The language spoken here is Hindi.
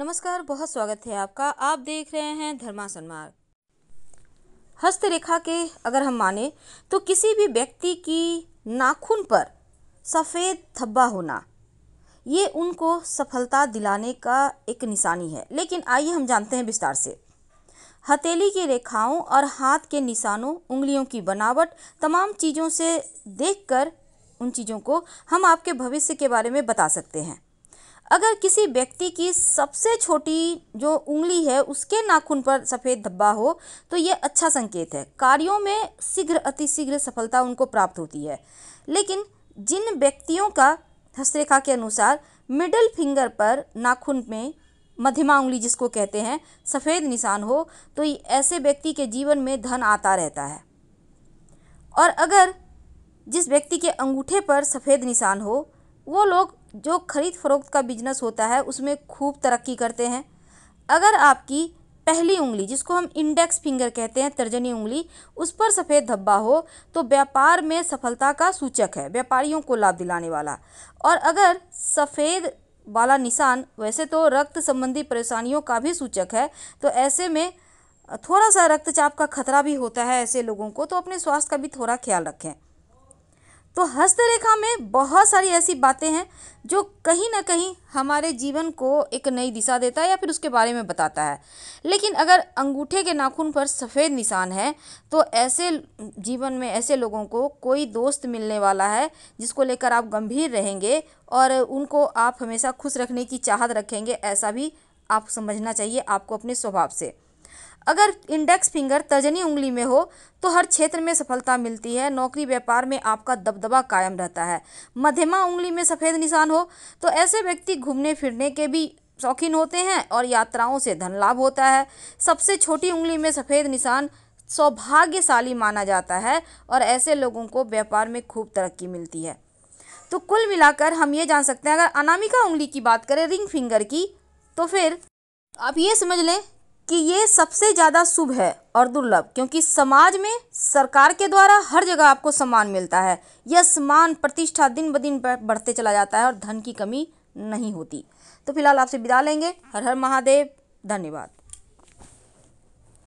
नमस्कार बहुत स्वागत है आपका आप देख रहे हैं धर्मासन मार्ग हस्तरेखा के अगर हम माने तो किसी भी व्यक्ति की नाखून पर सफ़ेद धब्बा होना ये उनको सफलता दिलाने का एक निशानी है लेकिन आइए हम जानते हैं विस्तार से हथेली की रेखाओं और हाथ के निशानों उंगलियों की बनावट तमाम चीज़ों से देखकर उन चीज़ों को हम आपके भविष्य के बारे में बता सकते हैं अगर किसी व्यक्ति की सबसे छोटी जो उंगली है उसके नाखून पर सफ़ेद धब्बा हो तो ये अच्छा संकेत है कार्यों में शीघ्र अतिशीघ्र सफलता उनको प्राप्त होती है लेकिन जिन व्यक्तियों का हस्तरेखा के अनुसार मिडल फिंगर पर नाखून में मध्यमा उंगली जिसको कहते हैं सफ़ेद निशान हो तो ऐसे व्यक्ति के जीवन में धन आता रहता है और अगर जिस व्यक्ति के अंगूठे पर सफ़ेद निशान हो वो लोग जो ख़रीद फ़रोख्त का बिजनेस होता है उसमें खूब तरक्की करते हैं अगर आपकी पहली उंगली जिसको हम इंडेक्स फिंगर कहते हैं तर्जनी उंगली उस पर सफ़ेद धब्बा हो तो व्यापार में सफलता का सूचक है व्यापारियों को लाभ दिलाने वाला और अगर सफ़ेद वाला निशान वैसे तो रक्त संबंधी परेशानियों का भी सूचक है तो ऐसे में थोड़ा सा रक्तचाप का खतरा भी होता है ऐसे लोगों को तो अपने स्वास्थ्य का भी थोड़ा ख्याल रखें तो हस्तरेखा में बहुत सारी ऐसी बातें हैं जो कहीं ना कहीं हमारे जीवन को एक नई दिशा देता है या फिर उसके बारे में बताता है लेकिन अगर अंगूठे के नाखून पर सफ़ेद निशान है तो ऐसे जीवन में ऐसे लोगों को कोई दोस्त मिलने वाला है जिसको लेकर आप गंभीर रहेंगे और उनको आप हमेशा खुश रखने की चाहत रखेंगे ऐसा भी आप समझना चाहिए आपको अपने स्वभाव से अगर इंडेक्स फिंगर तर्जनी उंगली में हो तो हर क्षेत्र में सफलता मिलती है नौकरी व्यापार में आपका दबदबा कायम रहता है मध्यमा उंगली में सफ़ेद निशान हो तो ऐसे व्यक्ति घूमने फिरने के भी शौकीन होते हैं और यात्राओं से धन लाभ होता है सबसे छोटी उंगली में सफ़ेद निशान सौभाग्यशाली माना जाता है और ऐसे लोगों को व्यापार में खूब तरक्की मिलती है तो कुल मिलाकर हम ये जान सकते हैं अगर अनामिका उंगली की बात करें रिंग फिंगर की तो फिर आप ये समझ लें कि ये सबसे ज़्यादा शुभ है और दुर्लभ क्योंकि समाज में सरकार के द्वारा हर जगह आपको सम्मान मिलता है यह सम्मान प्रतिष्ठा दिन ब दिन बढ़ते चला जाता है और धन की कमी नहीं होती तो फिलहाल आपसे विदा लेंगे हर हर महादेव धन्यवाद